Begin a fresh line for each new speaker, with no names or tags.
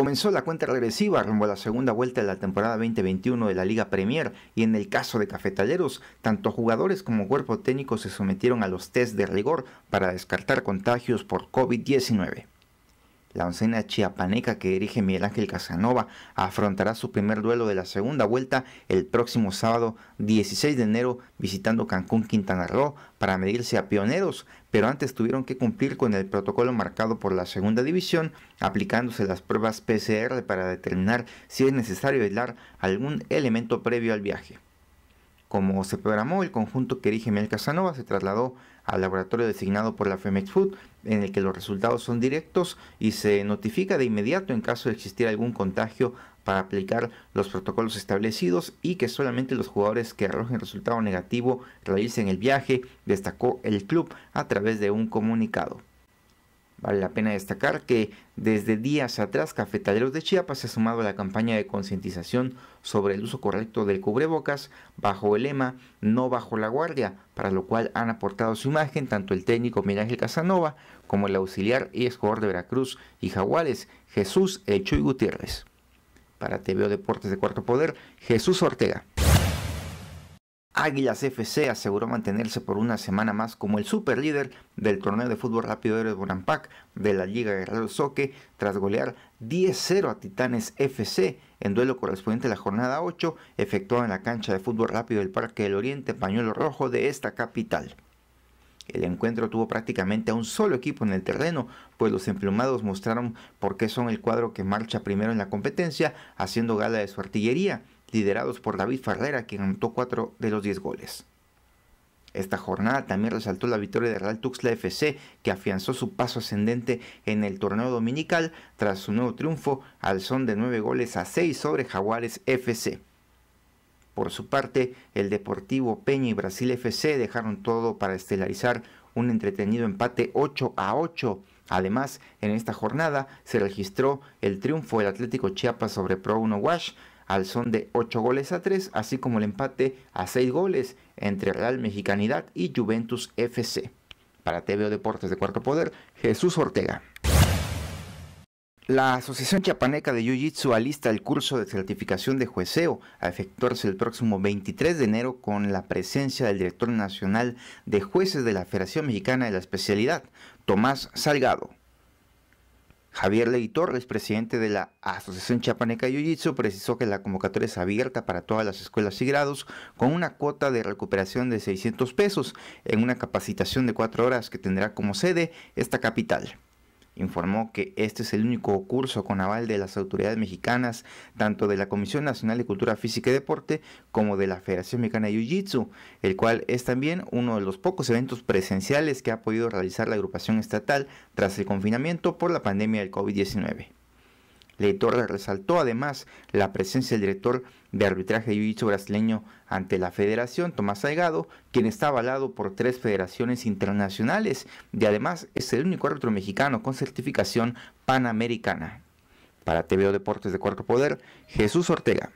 Comenzó la cuenta regresiva rumbo a la segunda vuelta de la temporada 2021 de la Liga Premier y en el caso de Cafetaleros, tanto jugadores como cuerpo técnico se sometieron a los test de rigor para descartar contagios por COVID-19. La oncena chiapaneca que dirige Miguel Ángel Casanova afrontará su primer duelo de la segunda vuelta el próximo sábado 16 de enero visitando Cancún, Quintana Roo para medirse a pioneros, pero antes tuvieron que cumplir con el protocolo marcado por la segunda división, aplicándose las pruebas PCR para determinar si es necesario aislar algún elemento previo al viaje. Como se programó, el conjunto que dirige Mel Casanova se trasladó al laboratorio designado por la Femex Food, en el que los resultados son directos y se notifica de inmediato en caso de existir algún contagio para aplicar los protocolos establecidos y que solamente los jugadores que arrojen resultado negativo realicen el viaje, destacó el club a través de un comunicado. Vale la pena destacar que desde días atrás Cafetaleros de Chiapas se ha sumado a la campaña de concientización sobre el uso correcto del cubrebocas bajo el lema No bajo la guardia, para lo cual han aportado su imagen tanto el técnico Miguel Casanova como el auxiliar y jugador de Veracruz y Jaguares Jesús Echuy Gutiérrez. Para TVO Deportes de Cuarto Poder, Jesús Ortega. Águilas FC aseguró mantenerse por una semana más como el superlíder del torneo de fútbol rápido de Bonampak de la Liga Guerrero Soque tras golear 10-0 a Titanes FC en duelo correspondiente a la jornada 8 efectuado en la cancha de fútbol rápido del Parque del Oriente Pañuelo Rojo de esta capital. El encuentro tuvo prácticamente a un solo equipo en el terreno, pues los emplumados mostraron por qué son el cuadro que marcha primero en la competencia, haciendo gala de su artillería, liderados por David Ferrera, quien anotó cuatro de los 10 goles. Esta jornada también resaltó la victoria de Real Tuxtla FC, que afianzó su paso ascendente en el torneo dominical tras su nuevo triunfo al son de nueve goles a seis... sobre Jaguares FC. Por su parte, el Deportivo Peña y Brasil FC dejaron todo para estelarizar un entretenido empate 8 a 8. Además, en esta jornada se registró el triunfo del Atlético Chiapas sobre Pro 1 Wash al son de 8 goles a 3, así como el empate a 6 goles entre Real Mexicanidad y Juventus FC. Para TVO Deportes de Cuarto Poder, Jesús Ortega. La Asociación Chiapaneca de Jiu-Jitsu alista el curso de certificación de jueceo a efectuarse el próximo 23 de enero con la presencia del director nacional de jueces de la Federación Mexicana de la Especialidad, Tomás Salgado. Javier Ley Torres, presidente de la Asociación Chapaneca Jiu-Jitsu, precisó que la convocatoria es abierta para todas las escuelas y grados con una cuota de recuperación de 600 pesos en una capacitación de cuatro horas que tendrá como sede esta capital informó que este es el único curso con aval de las autoridades mexicanas, tanto de la Comisión Nacional de Cultura Física y Deporte como de la Federación Mexicana de Jiu-Jitsu, el cual es también uno de los pocos eventos presenciales que ha podido realizar la agrupación estatal tras el confinamiento por la pandemia del COVID-19. Le Torres resaltó además la presencia del director de arbitraje de jiu brasileño ante la federación, Tomás Saigado, quien está avalado por tres federaciones internacionales y además es el único árbitro mexicano con certificación panamericana. Para TVO Deportes de Cuarto Poder, Jesús Ortega.